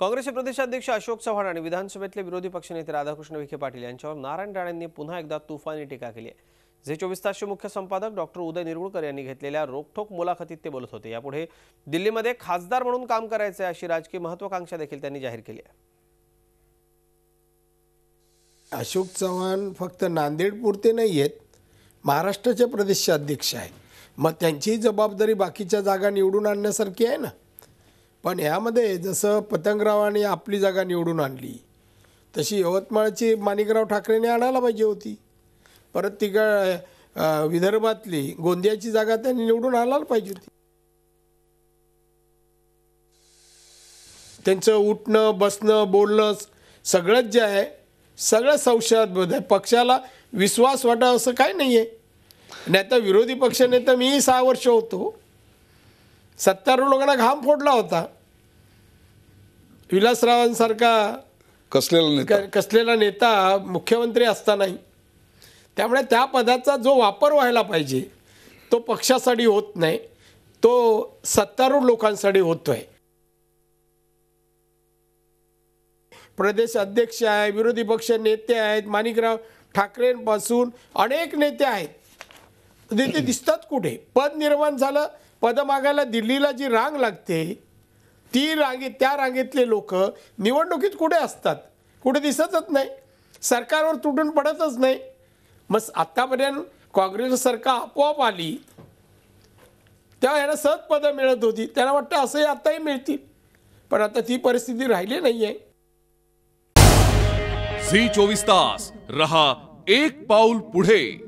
काँग्रेसचे प्रदेशाध्यक्ष अशोक चव्हाण आणि विधानसभेतले विरोधी पक्षनेते राधाकृष्ण विखे पाटील यांच्यावर नारायण राणेंनी पुन्हा एकदा तुफानी टीका केली आहे जे चोवीस तासचे मुख्य संपादक डॉक्टर उदय निरगुडकर यांनी घेतलेल्या रोखोक मुलाखतीत ते बोलत होते यापुढे दिल्लीमध्ये खासदार म्हणून काम करायचे अशी राजकीय महत्वाकांक्षा देखील त्यांनी जाहीर केली आहे अशोक चव्हाण फक्त नांदेडपुरते नाही आहेत महाराष्ट्राचे प्रदेशाध्यक्ष आहे मग त्यांचीही जबाबदारी बाकीच्या जागा निवडून आणण्यासारखी आहे ना पण ह्यामध्ये जसं पतंगरावाने आपली जागा निवडून आणली तशी यवतमाळची माणिकराव ठाकरेने आणायला पाहिजे होती परत ती विदर्भातली गोंदियाची जागा त्यांनी निवडून आणायला पाहिजे होती त्यांचं उठणं बसणं बोलणं सगळंच जे आहे सगळं संशयात आहे पक्षाला विश्वास वाटा असं काही नाही आहे नाही तर विरोधी पक्षनेता मी सहा वर्ष होतो सत्तारूढ लोकांना घाम फोडला होता विलासरावांसारखा कसलेला नेता कसलेला नेता मुख्यमंत्री असतानाही त्यामुळे त्या पदाचा जो वापर व्हायला पाहिजे तो पक्षासाठी होत नाही तो सत्तारूढ लोकांसाठी होतोय प्रदेश अध्यक्ष आहे विरोधी पक्ष नेते आहेत माणिकराव ठाकरेंपासून अनेक नेते आहेत ते दिसतात कुठे पद निर्माण झालं पद मागायला दिल्लीला जी रांग लागते ती रांगे त्या रांगेतले लोक निवडणुकीत कुठे असतात कुठे दिसतच नाही सरकारवर तुटून पडतच नाही मग आत्तापर्यंत काँग्रेस सरकार आपोआप आली तेव्हा यांना सहज पदं मिळत होती त्यांना वाटतं असंही आत्ताही मिळतील पण आता ती परिस्थिती राहिली नाही आहे झी चोवीस तास रहा एक पाऊल पुढे